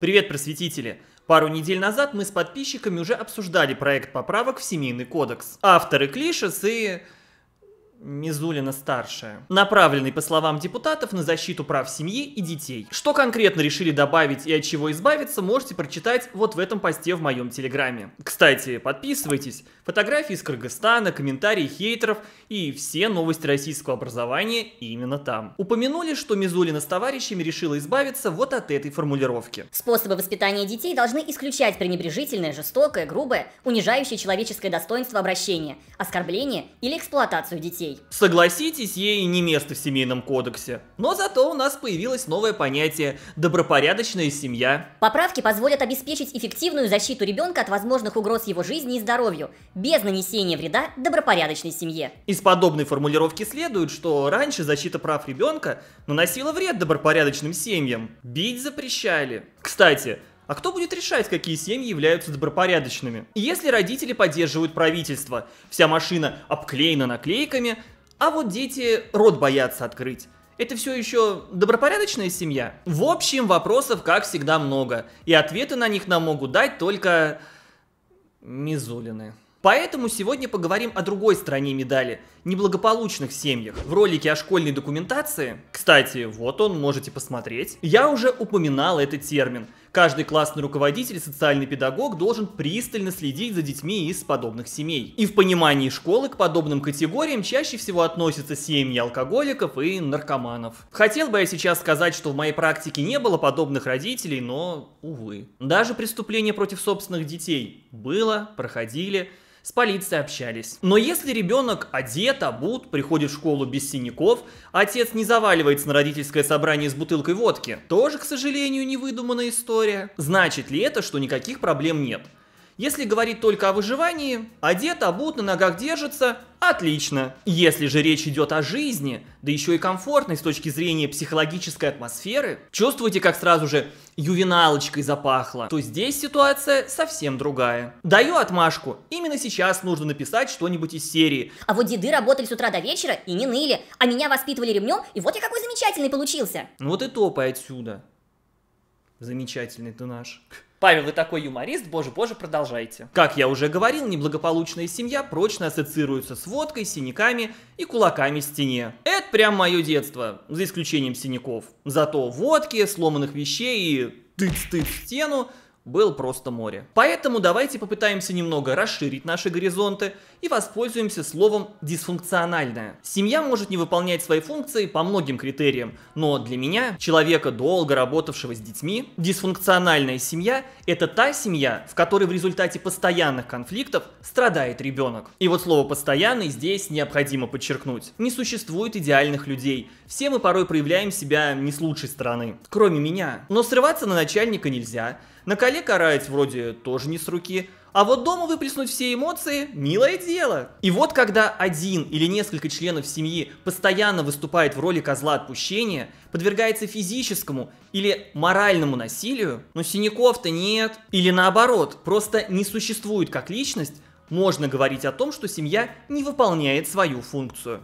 Привет, просветители! Пару недель назад мы с подписчиками уже обсуждали проект поправок в Семейный кодекс. Авторы Клишес и... Мизулина старшая, направленный, по словам депутатов, на защиту прав семьи и детей. Что конкретно решили добавить и от чего избавиться, можете прочитать вот в этом посте в моем телеграме. Кстати, подписывайтесь. Фотографии из Кыргызстана, комментарии хейтеров и все новости российского образования именно там. Упомянули, что Мизулина с товарищами решила избавиться вот от этой формулировки. Способы воспитания детей должны исключать пренебрежительное, жестокое, грубое, унижающее человеческое достоинство обращение, оскорбление или эксплуатацию детей детей. Согласитесь, ей не место в семейном кодексе. Но зато у нас появилось новое понятие – добропорядочная семья. Поправки позволят обеспечить эффективную защиту ребенка от возможных угроз его жизни и здоровью, без нанесения вреда добропорядочной семье. Из подобной формулировки следует, что раньше защита прав ребенка наносила вред добропорядочным семьям. Бить запрещали. Кстати, а кто будет решать, какие семьи являются добропорядочными? И если родители поддерживают правительство, вся машина обклеена наклейками, а вот дети рот боятся открыть. Это все еще добропорядочная семья? В общем, вопросов, как всегда, много. И ответы на них нам могут дать только... Мизулины. Поэтому сегодня поговорим о другой стороне медали – неблагополучных семьях. В ролике о школьной документации, кстати, вот он, можете посмотреть, я уже упоминал этот термин – Каждый классный руководитель, социальный педагог должен пристально следить за детьми из подобных семей. И в понимании школы к подобным категориям чаще всего относятся семьи алкоголиков и наркоманов. Хотел бы я сейчас сказать, что в моей практике не было подобных родителей, но, увы. Даже преступления против собственных детей было, проходили, с полицией общались. Но если ребенок одет, обут, приходит в школу без синяков, отец не заваливается на родительское собрание с бутылкой водки, тоже, к сожалению, невыдуманная история, значит ли это, что никаких проблем нет? Если говорить только о выживании, одет, обут, на ногах держится, отлично. Если же речь идет о жизни, да еще и комфортной с точки зрения психологической атмосферы, чувствуете, как сразу же ювеналочкой запахло, то здесь ситуация совсем другая. Даю отмашку, именно сейчас нужно написать что-нибудь из серии. А вот деды работали с утра до вечера и не ныли, а меня воспитывали ремнем, и вот я какой замечательный получился. Ну вот и топай отсюда. Замечательный ты наш. Павел, вы такой юморист, боже, боже, продолжайте. Как я уже говорил, неблагополучная семья прочно ассоциируется с водкой, синяками и кулаками в стене. Это прям мое детство, за исключением синяков. Зато водки, сломанных вещей и тыц-тыц в стену – был просто море. Поэтому давайте попытаемся немного расширить наши горизонты и воспользуемся словом «дисфункциональная». Семья может не выполнять свои функции по многим критериям, но для меня, человека, долго работавшего с детьми, дисфункциональная семья – это та семья, в которой в результате постоянных конфликтов страдает ребенок. И вот слово «постоянный» здесь необходимо подчеркнуть. Не существует идеальных людей. Все мы порой проявляем себя не с лучшей стороны. Кроме меня. Но срываться на начальника нельзя, на коле карать вроде тоже не с руки. А вот дома выплеснуть все эмоции – милое дело. И вот когда один или несколько членов семьи постоянно выступает в роли козла отпущения, подвергается физическому или моральному насилию, но синяков-то нет, или наоборот, просто не существует как личность, можно говорить о том, что семья не выполняет свою функцию.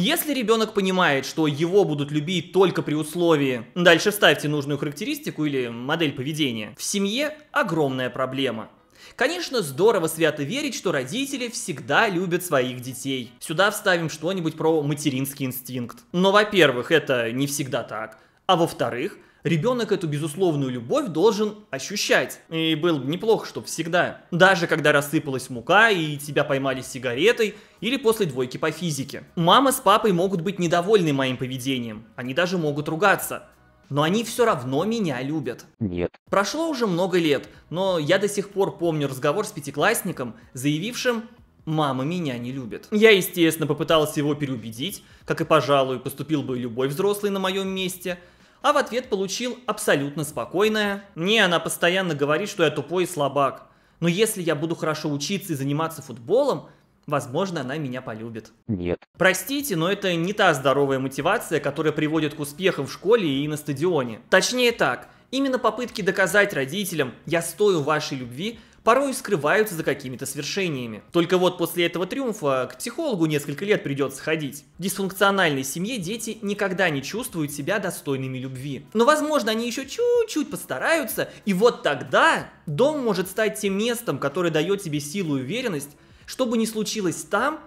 Если ребенок понимает, что его будут любить только при условии «дальше ставьте нужную характеристику» или «модель поведения», в семье огромная проблема. Конечно, здорово свято верить, что родители всегда любят своих детей. Сюда вставим что-нибудь про материнский инстинкт. Но, во-первых, это не всегда так. А во-вторых, Ребенок эту безусловную любовь должен ощущать. И было бы неплохо, чтобы всегда. Даже когда рассыпалась мука и тебя поймали сигаретой, или после двойки по физике. Мама с папой могут быть недовольны моим поведением. Они даже могут ругаться. Но они все равно меня любят. Нет. Прошло уже много лет, но я до сих пор помню разговор с пятиклассником, заявившим, мама меня не любит. Я, естественно, попытался его переубедить, как и, пожалуй, поступил бы любой взрослый на моем месте, а в ответ получил абсолютно спокойное «Не, она постоянно говорит, что я тупой и слабак, но если я буду хорошо учиться и заниматься футболом, возможно, она меня полюбит». Нет. Простите, но это не та здоровая мотивация, которая приводит к успехам в школе и на стадионе. Точнее так, именно попытки доказать родителям «я стою вашей любви» порой скрываются за какими-то свершениями. Только вот после этого триумфа к психологу несколько лет придется ходить. В дисфункциональной семье дети никогда не чувствуют себя достойными любви. Но возможно они еще чуть-чуть постараются, и вот тогда дом может стать тем местом, которое дает тебе силу и уверенность, что бы ни случилось там,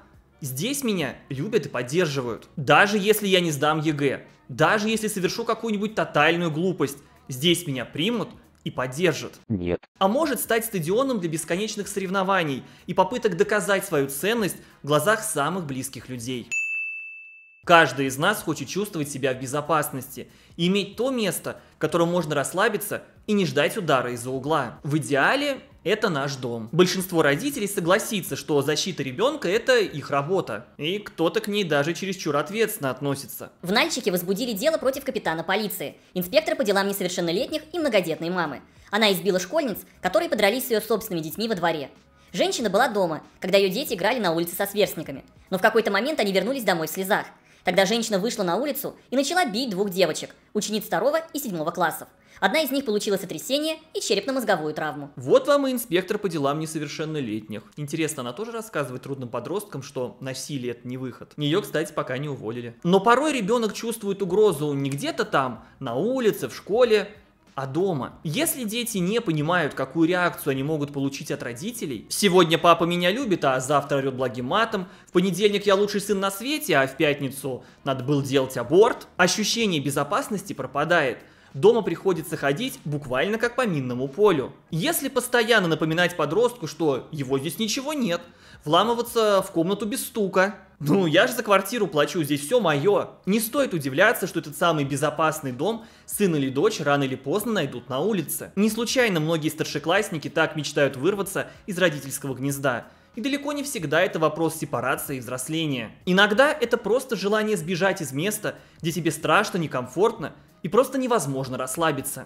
Здесь меня любят и поддерживают. Даже если я не сдам ЕГЭ, даже если совершу какую-нибудь тотальную глупость, здесь меня примут и поддержит. Нет. А может стать стадионом для бесконечных соревнований и попыток доказать свою ценность в глазах самых близких людей. Каждый из нас хочет чувствовать себя в безопасности и иметь то место, в котором можно расслабиться и не ждать удара из-за угла. В идеале это наш дом. Большинство родителей согласится, что защита ребенка – это их работа. И кто-то к ней даже чересчур ответственно относится. В Нальчике возбудили дело против капитана полиции, инспектора по делам несовершеннолетних и многодетной мамы. Она избила школьниц, которые подрались с ее собственными детьми во дворе. Женщина была дома, когда ее дети играли на улице со сверстниками. Но в какой-то момент они вернулись домой в слезах – Тогда женщина вышла на улицу и начала бить двух девочек, учениц второго и седьмого классов. Одна из них получила сотрясение и черепно-мозговую травму. Вот вам и инспектор по делам несовершеннолетних. Интересно, она тоже рассказывает трудным подросткам, что насилие это не выход. Ее, кстати, пока не уволили. Но порой ребенок чувствует угрозу не где-то там, на улице, в школе, а дома. Если дети не понимают, какую реакцию они могут получить от родителей, сегодня папа меня любит, а завтра орет благим матом, в понедельник я лучший сын на свете, а в пятницу надо был делать аборт, ощущение безопасности пропадает. Дома приходится ходить буквально как по минному полю. Если постоянно напоминать подростку, что его здесь ничего нет, вламываться в комнату без стука. Ну, я же за квартиру плачу, здесь все мое. Не стоит удивляться, что этот самый безопасный дом сын или дочь рано или поздно найдут на улице. Не случайно многие старшеклассники так мечтают вырваться из родительского гнезда. И далеко не всегда это вопрос сепарации и взросления. Иногда это просто желание сбежать из места, где тебе страшно, некомфортно и просто невозможно расслабиться.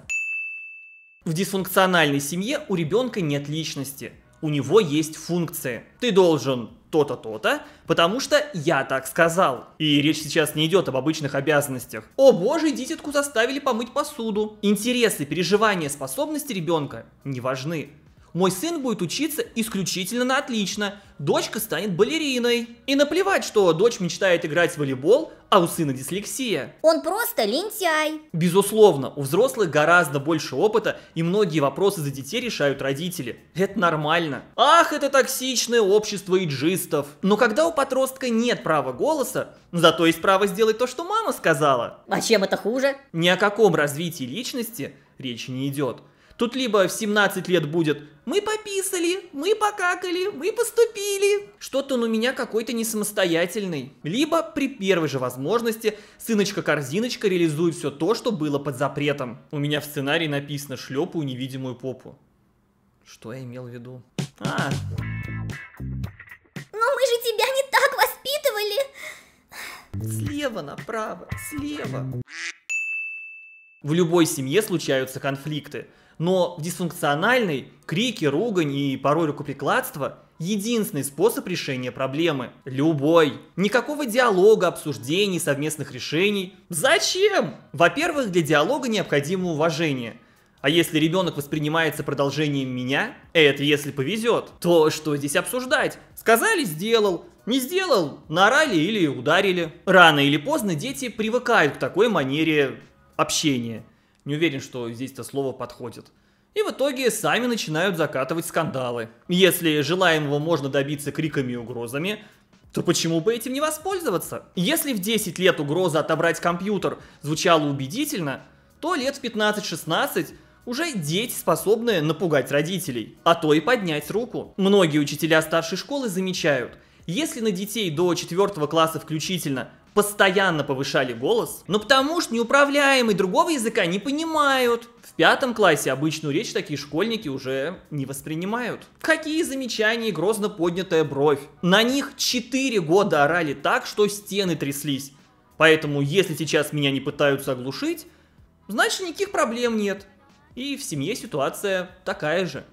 В дисфункциональной семье у ребенка нет личности – у него есть функции. Ты должен то-то, то-то, потому что я так сказал. И речь сейчас не идет об обычных обязанностях. О боже, дитятку заставили помыть посуду. Интересы, переживания, способности ребенка не важны. Мой сын будет учиться исключительно на отлично. Дочка станет балериной. И наплевать, что дочь мечтает играть в волейбол, а у сына дислексия. Он просто лентяй. Безусловно, у взрослых гораздо больше опыта, и многие вопросы за детей решают родители. Это нормально. Ах, это токсичное общество иджистов. Но когда у подростка нет права голоса, зато есть право сделать то, что мама сказала. А чем это хуже? Ни о каком развитии личности речи не идет. Тут либо в 17 лет будет «Мы пописали, мы покакали, мы поступили». Что-то он у меня какой-то не самостоятельный. Либо при первой же возможности сыночка-корзиночка реализует все то, что было под запретом. У меня в сценарии написано «шлепаю невидимую попу». Что я имел в виду? А. Но мы же тебя не так воспитывали. Слева направо, слева. В любой семье случаются конфликты, но в дисфункциональной крики, ругань и порой рукоприкладство – единственный способ решения проблемы. Любой. Никакого диалога, обсуждений, совместных решений. Зачем? Во-первых, для диалога необходимо уважение – а если ребенок воспринимается продолжением меня, это если повезет, то что здесь обсуждать? Сказали – сделал, не сделал – наорали или ударили. Рано или поздно дети привыкают к такой манере общение. Не уверен, что здесь это слово подходит. И в итоге сами начинают закатывать скандалы. Если желаемого можно добиться криками и угрозами, то почему бы этим не воспользоваться? Если в 10 лет угроза отобрать компьютер звучала убедительно, то лет в 15-16 уже дети способны напугать родителей, а то и поднять руку. Многие учителя старшей школы замечают, если на детей до 4 класса включительно постоянно повышали голос, но потому что неуправляемый другого языка не понимают. В пятом классе обычную речь такие школьники уже не воспринимают. Какие замечания и грозно поднятая бровь. На них 4 года орали так, что стены тряслись. Поэтому, если сейчас меня не пытаются оглушить, значит никаких проблем нет. И в семье ситуация такая же.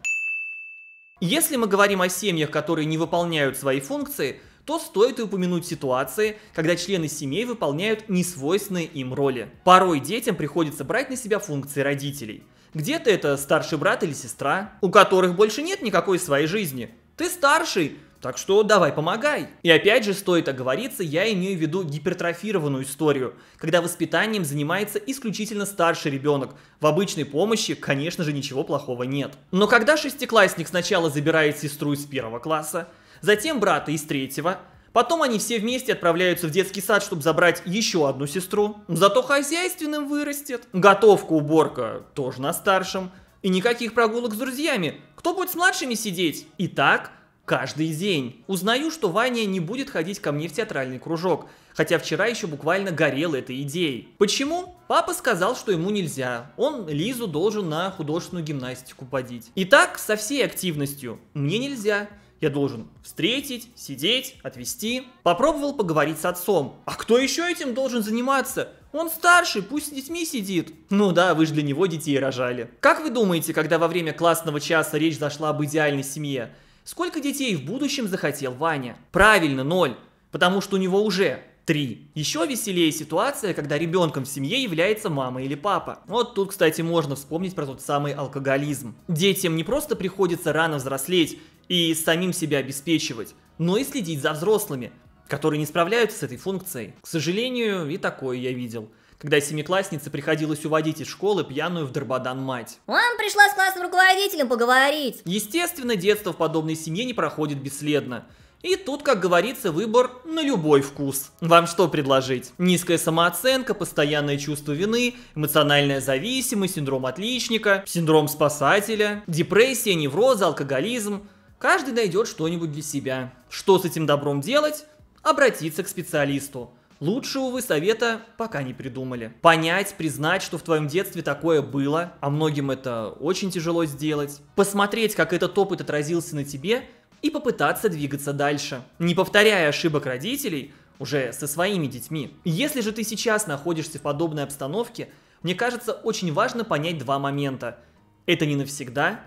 Если мы говорим о семьях, которые не выполняют свои функции – то стоит и упомянуть ситуации, когда члены семей выполняют несвойственные им роли. Порой детям приходится брать на себя функции родителей. Где-то это старший брат или сестра, у которых больше нет никакой своей жизни. Ты старший, так что давай помогай. И опять же, стоит оговориться, я имею в виду гипертрофированную историю, когда воспитанием занимается исключительно старший ребенок. В обычной помощи, конечно же, ничего плохого нет. Но когда шестиклассник сначала забирает сестру из первого класса, затем брата из третьего. Потом они все вместе отправляются в детский сад, чтобы забрать еще одну сестру. Зато хозяйственным вырастет. Готовка, уборка тоже на старшем. И никаких прогулок с друзьями. Кто будет с младшими сидеть? И так каждый день. Узнаю, что Ваня не будет ходить ко мне в театральный кружок, хотя вчера еще буквально горел этой идеей. Почему? Папа сказал, что ему нельзя, он Лизу должен на художественную гимнастику подить. И так со всей активностью. Мне нельзя. Я должен встретить, сидеть, отвезти. Попробовал поговорить с отцом. А кто еще этим должен заниматься? Он старший, пусть с детьми сидит. Ну да, вы же для него детей рожали. Как вы думаете, когда во время классного часа речь зашла об идеальной семье? Сколько детей в будущем захотел Ваня? Правильно, ноль. Потому что у него уже три. Еще веселее ситуация, когда ребенком в семье является мама или папа. Вот тут, кстати, можно вспомнить про тот самый алкоголизм. Детям не просто приходится рано взрослеть, и самим себя обеспечивать, но и следить за взрослыми, которые не справляются с этой функцией. К сожалению, и такое я видел когда семикласснице приходилось уводить из школы пьяную в Дорбадан мать. «Мам пришла с классным руководителем поговорить!» Естественно, детство в подобной семье не проходит бесследно. И тут, как говорится, выбор на любой вкус. Вам что предложить? Низкая самооценка, постоянное чувство вины, эмоциональная зависимость, синдром отличника, синдром спасателя, депрессия, неврозы, алкоголизм. Каждый найдет что-нибудь для себя. Что с этим добром делать? Обратиться к специалисту. Лучшего вы совета пока не придумали. Понять, признать, что в твоем детстве такое было, а многим это очень тяжело сделать. Посмотреть, как этот опыт отразился на тебе, и попытаться двигаться дальше. Не повторяя ошибок родителей, уже со своими детьми. Если же ты сейчас находишься в подобной обстановке, мне кажется, очень важно понять два момента. Это не навсегда,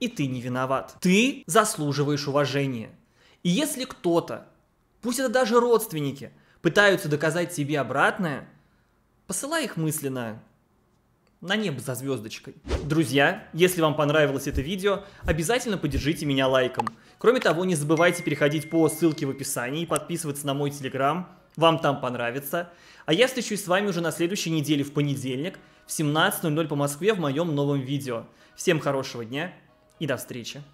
и ты не виноват. Ты заслуживаешь уважения. И если кто-то, пусть это даже родственники, пытаются доказать себе обратное, посылай их мысленно на небо за звездочкой. Друзья, если вам понравилось это видео, обязательно поддержите меня лайком. Кроме того, не забывайте переходить по ссылке в описании и подписываться на мой телеграм, вам там понравится. А я встречусь с вами уже на следующей неделе в понедельник в 17.00 по Москве в моем новом видео. Всем хорошего дня и до встречи.